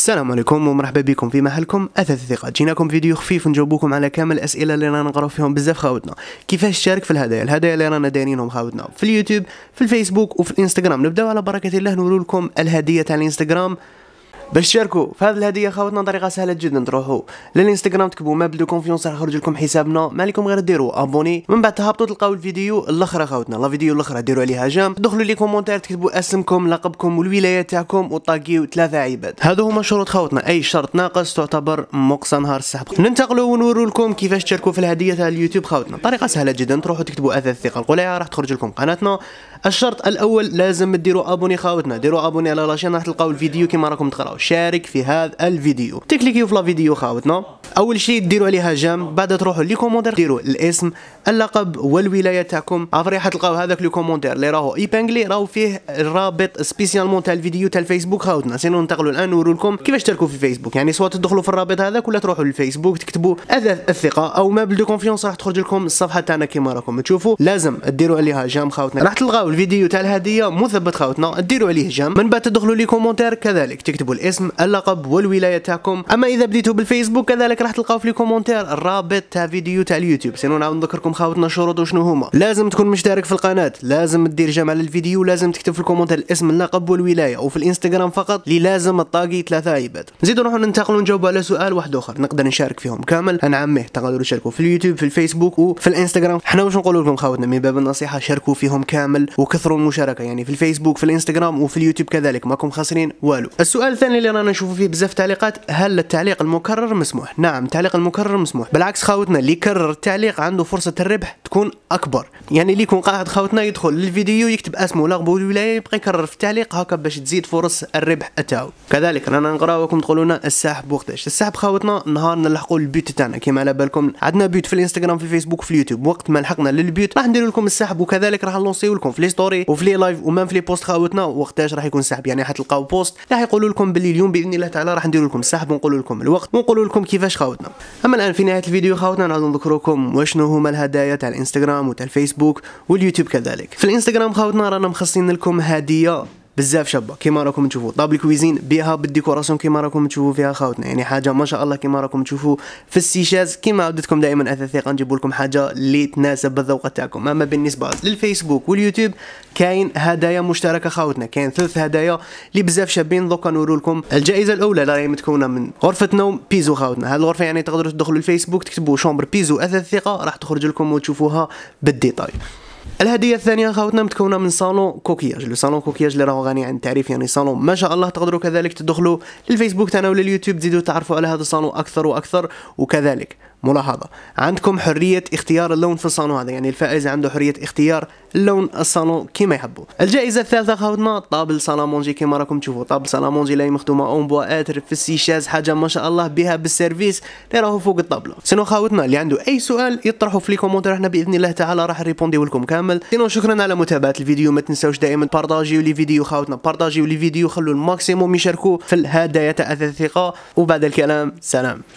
السلام عليكم ومرحبا بكم في محلكم اثاث الثقه جيناكم فيديو خفيف نجاوبوكم على كامل الاسئله اللي رانا نقراو فيهم بزاف خاوتنا كيفاش تشارك في الهدايا الهدايا اللي رانا دايرينهم خاوتنا في اليوتيوب في الفيسبوك وفي الانستغرام نبداو على بركه الله لكم الهديه تاع الانستغرام باش تشاركوا في هذه الهديه خاوتنا طريقه سهله جدا تروحوا للانستغرام تكتبوا ما دو كونفيونس راح يخرج لكم حسابنا ما عليكم غير ديروا ابوني من بعد تهبطوا تلقاو الفيديو الاخر خاوتنا لا فيديو الاخر ديروا عليها جام دخلوا لي كومونتير تكتبوا اسمكم لقبكم والولايه تاعكم وطاقيو ثلاثه عباد هادو هما شروط خاوتنا اي شرط ناقص تعتبر مقصى نهار السحب ننتقلوا ونوروا لكم كيفاش تشاركوا في الهديه تاع اليوتيوب خاوتنا طريقه سهله جدا تروحوا تكتبوا اثاث الثقه القليعه راح تخرج لكم قناتنا الشرط الاول لازم ديروا ابوني خاوتنا ديروا ابوني على لاشين راح تلقاو الفيديو كيما راكم تقراو شارك في هذا الفيديو تكليكيو في لا فيديو خاوتنا اول شيء ديروا عليها جام بعد تروحوا لي كومونتير ديروا الاسم اللقب والولايه تاعكم عفري حتلقاو هذاك لو كومونتير اللي راهو ايبانغلي راهو فيه الرابط سبيسيالمون تاع الفيديو تاع الفيسبوك خاوتنا سينو ننتقلوا الان نورو لكم كيفاش تركوا في الفيسبوك يعني سواء تدخلوا في الرابط هذاك ولا تروحوا للفيسبوك تكتبوا اثاث الثقه او مابل دو كونفيونس راح تخرج لكم الصفحه تاعنا كيما راكم تشوفوا لازم ديروا عليها جام خاوتنا راح تلقاو الفيديو تاع الهديه مثبت خاوتنا ديروا عليه جام من بعد تدخلوا لي كومونتير كذلك تكتبوا الاسم اللقب والولايه تاعكم اما اذا بديتوا بالفيسبوك كذلك راح تلقاو في لي كومونتير الرابط تاع فيديو تاع اليوتيوب سينو نعاود نذكركم خاوتنا الشروط وشنو هما لازم تكون مشترك في القناه لازم تدير جام على الفيديو لازم تكتب في الكومونتير الاسم اللقب والولايه وفي الانستغرام فقط اللي لازم الطاقي ثلاثه عباد نزيدوا نروحوا ننتقلوا نجاوبوا على سؤال واحد اخر نقدر نشارك فيهم كامل عمه تقدروا تشاركوا في اليوتيوب في الفيسبوك وفي الانستغرام حنا واش نقول لكم خاوتنا من باب النصيحه شاركوا فيهم كامل وكثروا المشاركه يعني في الفيسبوك في الانستغرام وفي اليوتيوب كذلك ماكم خاسرين والو السؤال الثاني اللي رانا نشوفوا فيه بزاف تعليقات هل التعليق المكرر مسموح نعم التعليق المكرر مسموح بالعكس خاوتنا اللي يكرر التعليق عنده فرصه الربح تكون اكبر يعني اللي يكون قاعد خاوتنا يدخل للفيديو يكتب اسمه لقبه الولايه يبقى يكرر في التعليق هكا باش تزيد فرص الربح تاعو كذلك رانا نقراوكم تقولوا لنا السحب وقتاش السحب خاوتنا نهار نلحقوا البيوت تاعنا كيما على بالكم عندنا بيوت في الانستغرام في الفيسبوك في اليوتيوب وقت ما لحقنا للبيوت راح ندير لكم السحب وكذلك راح نلونسيو لكم في لي ستوري وفي لي لايف ومام في لي بوست خاوتنا وقتاش راح يكون سحب يعني حتلقاو بوست راح يقولوا لكم باللي اليوم باذن الله تعالى راح نديروا لكم سحب ونقول لكم الوقت ونقول لكم كيفاش خاوتنا اما الان في نهايه الفيديو خاوتنا نعاود نذكركم وشنو هما الهدايا تاع الانستغرام وتاع الفيسبوك واليوتيوب كذلك في الانستغرام خاوتنا رانا مخصصين لكم هديه بزاف شابه كيما راكم تشوفوا طابل كويزين بها بالديكوراسيون كيما راكم تشوفوا فيها خاوتنا يعني حاجه ما شاء الله كيما راكم تشوفوا في السيشاز كيما عودتكم دائما اثاثيقا نجيب لكم حاجه اللي تناسب الذوق تاعكم اما بالنسبه للفيسبوك واليوتيوب كاين هدايا مشتركه خاوتنا كاين ثلاث هدايا اللي بزاف شابين دوكا نورو لكم الجائزه الاولى راهي متكونه من غرفه نوم بيزو خاوتنا هذه الغرفه يعني تقدروا تدخلوا الفيسبوك تكتبوا شومبر بيزو اثاث راح تخرج لكم وتشوفوها بالديتاي الهديه الثانيه خاوتنا متكونه من صالون كوكياج لو صالون كوكياج اللي راهو غني عن التعريف يعني صالون ما شاء الله تقدروا كذلك تدخلوا للفيسبوك تاعنا ولا اليوتيوب تزيدوا تعرفوا على هذا الصالون اكثر واكثر وكذلك ملاحظة عندكم حرية اختيار اللون في الصالون هذا يعني الفائز عنده حرية اختيار لون الصالون كما يحبوا الجائزة الثالثة خاوتنا طابل سالامونجي كما راكم تشوفوا طابل سالامونجي لا مخدومة اون بوا اتر في السيشاز حاجة ما شاء الله بها بالسيرفيس اللي راهو فوق الطابلة سينو خاوتنا اللي عنده اي سؤال يطرحوا في لي كومونتير احنا باذن الله تعالى راح نريبونديو لكم كامل سينو شكرا على متابعة الفيديو ما تنساوش دائما بارطاجيو لي فيديو خاوتنا بارطاجيو لي فيديو خلوا الماكسيموم يشاركوا في الهدايا تاع الثقة وبعد الكلام سلام